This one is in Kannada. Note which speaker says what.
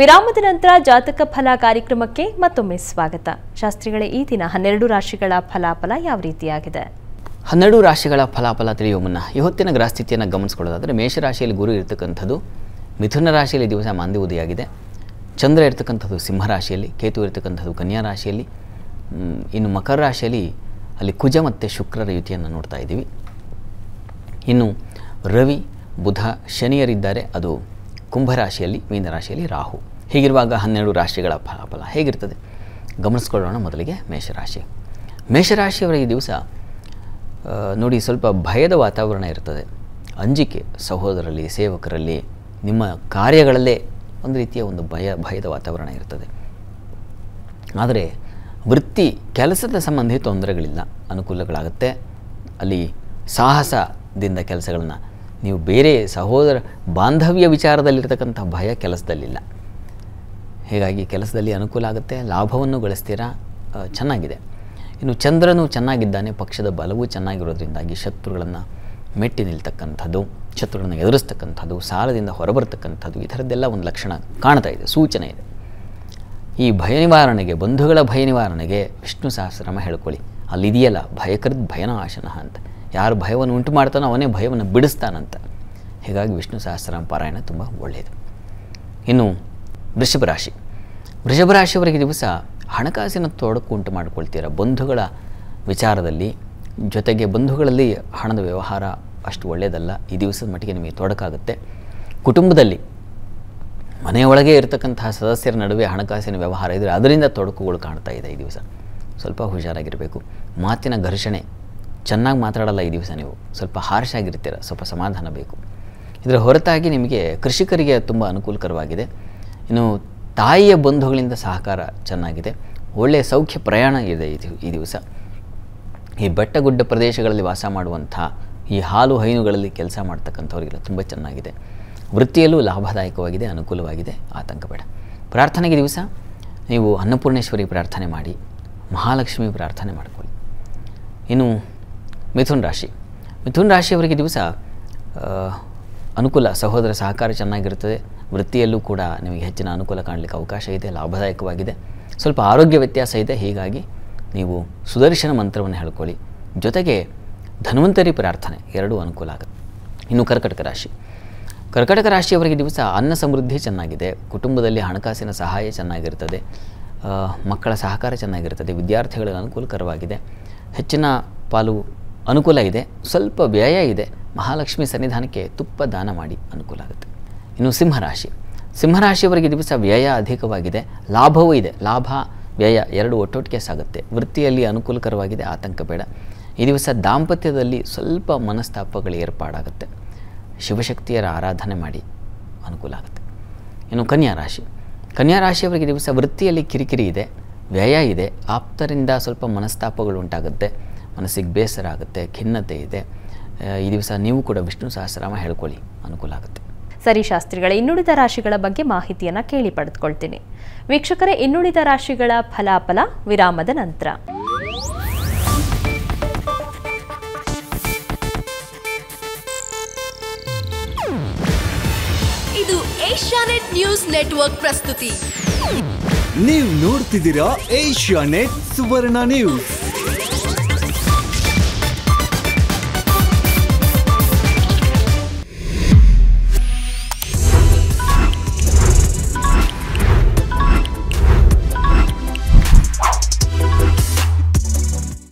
Speaker 1: ವಿರಾಮದ ನಂತರ ಜಾತಕ ಫಲ ಕಾರ್ಯಕ್ರಮಕ್ಕೆ ಮತ್ತೊಮ್ಮೆ ಸ್ವಾಗತ ಶಾಸ್ತ್ರಿಗಳೇ ಈ ದಿನ ಹನ್ನೆರಡು ರಾಶಿಗಳ ಫಲಾಫಲ ಯಾವ ರೀತಿಯಾಗಿದೆ
Speaker 2: ಹನ್ನೆರಡು ರಾಶಿಗಳ ಫಲಾಫಲ ತಿಳಿಯುವ ಮುನ್ನ ಇವತ್ತಿನ ಗ್ರಹಸ್ಥಿತಿಯನ್ನು ಗಮನಿಸಿಕೊಳ್ಳೋದಾದರೆ ಮೇಷರಾಶಿಯಲ್ಲಿ ಗುರು ಇರತಕ್ಕಂಥದ್ದು ಮಿಥುನ ರಾಶಿಯಲ್ಲಿ ದಿವಸ ಮಾಂದಿ ಉದಿಯಾಗಿದೆ ಚಂದ್ರ ಇರತಕ್ಕಂಥದ್ದು ಸಿಂಹರಾಶಿಯಲ್ಲಿ ಕೇತು ಇರತಕ್ಕಂಥದ್ದು ಕನ್ಯಾ ರಾಶಿಯಲ್ಲಿ ಇನ್ನು ಮಕರ ರಾಶಿಯಲ್ಲಿ ಅಲ್ಲಿ ಕುಜ ಮತ್ತು ಶುಕ್ರರ ಯುತಿಯನ್ನು ನೋಡ್ತಾ ಇದ್ದೀವಿ ಇನ್ನು ರವಿ ಬುಧ ಶನಿಯರಿದ್ದಾರೆ ಅದು ಕುಂಭರಾಶಿಯಲ್ಲಿ ಮೀನರಾಶಿಯಲ್ಲಿ ರಾಹು ಹೀಗಿರುವಾಗ ಹನ್ನೆರಡು ರಾಶಿಗಳ ಫಲಾಫಲ ಹೇಗಿರ್ತದೆ ಗಮನಿಸ್ಕೊಳ್ಳೋಣ ಮೊದಲಿಗೆ ಮೇಷರಾಶಿ ಮೇಷರಾಶಿಯವರ ಈ ದಿವಸ ನೋಡಿ ಸ್ವಲ್ಪ ಭಯದ ವಾತಾವರಣ ಇರ್ತದೆ ಅಂಜಿಕೆ ಸಹೋದರಲ್ಲಿ ಸೇವಕರಲ್ಲಿ ನಿಮ್ಮ ಕಾರ್ಯಗಳಲ್ಲೇ ಒಂದು ರೀತಿಯ ಒಂದು ಭಯ ಭಯದ ವಾತಾವರಣ ಇರ್ತದೆ ಆದರೆ ವೃತ್ತಿ ಕೆಲಸದ ಸಂಬಂಧಿ ತೊಂದರೆಗಳಿಲ್ಲ ಅನುಕೂಲಗಳಾಗುತ್ತೆ ಅಲ್ಲಿ ಸಾಹಸದಿಂದ ಕೆಲಸಗಳನ್ನು ನೀವು ಬೇರೆ ಸಹೋದರ ಬಾಂಧವ್ಯ ವಿಚಾರದಲ್ಲಿರ್ತಕ್ಕಂಥ ಭಯ ಕೆಲಸದಲ್ಲಿಲ್ಲ ಹೀಗಾಗಿ ಕೆಲಸದಲ್ಲಿ ಅನುಕೂಲ ಆಗುತ್ತೆ ಲಾಭವನ್ನು ಗಳಿಸ್ತೀರ ಚೆನ್ನಾಗಿದೆ ಇನ್ನು ಚಂದ್ರನು ಚೆನ್ನಾಗಿದ್ದಾನೆ ಪಕ್ಷದ ಬಲವೂ ಚೆನ್ನಾಗಿರೋದ್ರಿಂದಾಗಿ ಶತ್ರುಗಳನ್ನು ಮೆಟ್ಟಿ ನಿಲ್ತಕ್ಕಂಥದ್ದು ಶತ್ರುಗಳನ್ನು ಎದುರಿಸ್ತಕ್ಕಂಥದ್ದು ಸಾಲದಿಂದ ಹೊರಬರ್ತಕ್ಕಂಥದ್ದು ಈ ಥರದ್ದೆಲ್ಲ ಒಂದು ಲಕ್ಷಣ ಕಾಣ್ತಾ ಇದೆ ಸೂಚನೆ ಇದೆ ಈ ಭಯ ನಿವಾರಣೆಗೆ ಬಂಧುಗಳ ಭಯ ನಿವಾರಣೆಗೆ ವಿಷ್ಣು ಸಹಸ್ರಮ ಹೇಳ್ಕೊಳ್ಳಿ ಅಲ್ಲಿದೆಯಲ್ಲ ಭಯಕೃದ್ ಭಯನಾಶನ ಅಂತ ಯಾರು ಭಯವನ್ನು ಉಂಟು ಮಾಡ್ತಾನೋ ಅವನೇ ಭಯವನ್ನು ಬಿಡಿಸ್ತಾನಂತ ಹೀಗಾಗಿ ವಿಷ್ಣು ಸಹಸ್ರನಾಮ ಪಾರಾಯಣ ತುಂಬ ಒಳ್ಳೆಯದು ಇನ್ನು ವೃಷಭ ರಾಶಿ ವೃಷಭ ರಾಶಿಯವರಿಗೆ ದಿವಸ ಹಣಕಾಸಿನ ತೊಡಕು ಉಂಟು ಮಾಡಿಕೊಳ್ತೀರ ಬಂಧುಗಳ ವಿಚಾರದಲ್ಲಿ ಜೊತೆಗೆ ಬಂಧುಗಳಲ್ಲಿ ಹಣದ ವ್ಯವಹಾರ ಅಷ್ಟು ಒಳ್ಳೆಯದಲ್ಲ ಈ ದಿವಸದ ಮಟ್ಟಿಗೆ ನಿಮಗೆ ತೊಡಕಾಗುತ್ತೆ ಕುಟುಂಬದಲ್ಲಿ ಮನೆಯೊಳಗೆ ಇರತಕ್ಕಂತಹ ಸದಸ್ಯರ ನಡುವೆ ಹಣಕಾಸಿನ ವ್ಯವಹಾರ ಇದ್ದರೆ ಅದರಿಂದ ತೊಡಕುಗಳು ಕಾಣ್ತಾ ಇದೆ ಈ ದಿವಸ ಸ್ವಲ್ಪ ಹುಷಾರಾಗಿರಬೇಕು ಮಾತಿನ ಘರ್ಷಣೆ ಚೆನ್ನಾಗಿ ಮಾತಾಡಲ್ಲ ಈ ದಿವಸ ನೀವು ಸ್ವಲ್ಪ ಹಾರ್ಶ್ ಆಗಿರ್ತೀರ ಸ್ವಲ್ಪ ಸಮಾಧಾನ ಬೇಕು ಇದರ ಹೊರತಾಗಿ ನಿಮಗೆ ಕೃಷಿಕರಿಗೆ ತುಂಬ ಅನುಕೂಲಕರವಾಗಿದೆ ಇನ್ನು ತಾಯಿಯ ಬಂಧುಗಳಿಂದ ಸಹಕಾರ ಚೆನ್ನಾಗಿದೆ ಒಳ್ಳೆಯ ಸೌಖ್ಯ ಪ್ರಯಾಣ ಇದೆ ಇದು ಈ ದಿವಸ ಈ ಬೆಟ್ಟಗುಡ್ಡ ಪ್ರದೇಶಗಳಲ್ಲಿ ವಾಸ ಮಾಡುವಂಥ ಈ ಹಾಲು ಹೈನುಗಳಲ್ಲಿ ಕೆಲಸ ಮಾಡ್ತಕ್ಕಂಥವರಿಗೆಲ್ಲ ತುಂಬ ಚೆನ್ನಾಗಿದೆ ವೃತ್ತಿಯಲ್ಲೂ ಲಾಭದಾಯಕವಾಗಿದೆ ಅನುಕೂಲವಾಗಿದೆ ಆತಂಕ ಬೇಡ ಪ್ರಾರ್ಥನೆಗೆ ದಿವಸ ನೀವು ಅನ್ನಪೂರ್ಣೇಶ್ವರಿ ಪ್ರಾರ್ಥನೆ ಮಾಡಿ ಮಹಾಲಕ್ಷ್ಮಿ ಪ್ರಾರ್ಥನೆ ಮಾಡಿಕೊಳ್ಳಿ ಇನ್ನು ಮಿಥುನ್ ರಾಶಿ ಮಿಥುನ್ ರಾಶಿಯವರಿಗೆ ದಿವಸ ಅನುಕೂಲ ಸಹೋದರ ಸಹಕಾರ ಚೆನ್ನಾಗಿರ್ತದೆ ವೃತ್ತಿಯಲ್ಲೂ ಕೂಡ ನಿಮಗೆ ಹೆಚ್ಚಿನ ಅನುಕೂಲ ಕಾಣಲಿಕ್ಕೆ ಅವಕಾಶ ಇದೆ ಲಾಭದಾಯಕವಾಗಿದೆ ಸ್ವಲ್ಪ ಆರೋಗ್ಯ ವ್ಯತ್ಯಾಸ ಇದೆ ಹೀಗಾಗಿ ನೀವು ಸುದರ್ಶನ ಮಂತ್ರವನ್ನು ಹೇಳ್ಕೊಳ್ಳಿ ಜೊತೆಗೆ ಧನ್ವಂತರಿ ಪ್ರಾರ್ಥನೆ ಎರಡೂ ಅನುಕೂಲ ಆಗುತ್ತೆ ಇನ್ನು ಕರ್ಕಟಕ ರಾಶಿ ಕರ್ಕಟಕ ರಾಶಿಯವರಿಗೆ ದಿವಸ ಅನ್ನ ಸಮೃದ್ಧಿ ಚೆನ್ನಾಗಿದೆ ಕುಟುಂಬದಲ್ಲಿ ಹಣಕಾಸಿನ ಸಹಾಯ ಚೆನ್ನಾಗಿರ್ತದೆ ಮಕ್ಕಳ ಸಹಕಾರ ಚೆನ್ನಾಗಿರ್ತದೆ ವಿದ್ಯಾರ್ಥಿಗಳಿಗೆ ಅನುಕೂಲಕರವಾಗಿದೆ ಹೆಚ್ಚಿನ ಪಾಲು ಅನುಕೂಲ ಇದೆ ಸ್ವಲ್ಪ ವ್ಯಯ ಇದೆ ಮಹಾಲಕ್ಷ್ಮಿ ಸನ್ನಿಧಾನಕ್ಕೆ ತುಪ್ಪ ದಾನ ಮಾಡಿ ಅನುಕೂಲ ಆಗುತ್ತೆ ಇನ್ನು ಸಿಂಹರಾಶಿ ಸಿಂಹರಾಶಿಯವರಿಗೆ ದಿವಸ ವ್ಯಯ ಅಧಿಕವಾಗಿದೆ ಲಾಭವೂ ಇದೆ ಲಾಭ ವ್ಯಯ ಎರಡು ಒಟ್ಟೊಟ್ಟಿಗೆ ಸಾಗುತ್ತೆ ವೃತ್ತಿಯಲ್ಲಿ ಅನುಕೂಲಕರವಾಗಿದೆ ಆತಂಕ ಬೇಡ ಈ ದಿವಸ ದಾಂಪತ್ಯದಲ್ಲಿ ಸ್ವಲ್ಪ ಮನಸ್ತಾಪಗಳು ಏರ್ಪಾಡಾಗುತ್ತೆ ಶಿವಶಕ್ತಿಯರ ಆರಾಧನೆ ಮಾಡಿ ಅನುಕೂಲ ಆಗುತ್ತೆ ಇನ್ನು ಕನ್ಯಾ ರಾಶಿ ಕನ್ಯಾ ರಾಶಿಯವರಿಗೆ ದಿವಸ ವೃತ್ತಿಯಲ್ಲಿ ಕಿರಿಕಿರಿ ಇದೆ ವ್ಯಯ ಇದೆ ಆಪ್ತರಿಂದ ಸ್ವಲ್ಪ ಮನಸ್ತಾಪಗಳು ಉಂಟಾಗುತ್ತೆ ಮನಸ್ಸಿಗೆ ಬೇಸರ ಆಗುತ್ತೆ ಖಿನ್ನತೆ ಇದೆ ಈ ದಿವಸ ನೀವು ಕೂಡ ವಿಷ್ಣು ಸಹಸ್ರಾಮ ಹೇಳ್ಕೊಳ್ಳಿ ಅನುಕೂಲ ಆಗುತ್ತೆ
Speaker 1: ಸರಿ ಶಾಸ್ತ್ರಿಗಳ ಇನ್ನುಳಿದ ರಾಶಿಗಳ ಬಗ್ಗೆ ಮಾಹಿತಿಯನ್ನು ಕೇಳಿ ಪಡೆದುಕೊಳ್ತೀನಿ ವೀಕ್ಷಕರೇ ಇನ್ನುಳಿದ ರಾಶಿಗಳ ಫಲಾಫಲ ವಿರಾಮದ ನಂತರ ಇದು ಏಷ್ಯಾನೆಟ್ ನ್ಯೂಸ್ ನೆಟ್ವರ್ಕ್ ಪ್ರಸ್ತುತಿ
Speaker 2: ನೀವು ನೋಡ್ತಿದ್ದೀರಾ ಏಷ್ಯಾನೆಟ್ ಸುವರ್ಣ ನ್ಯೂಸ್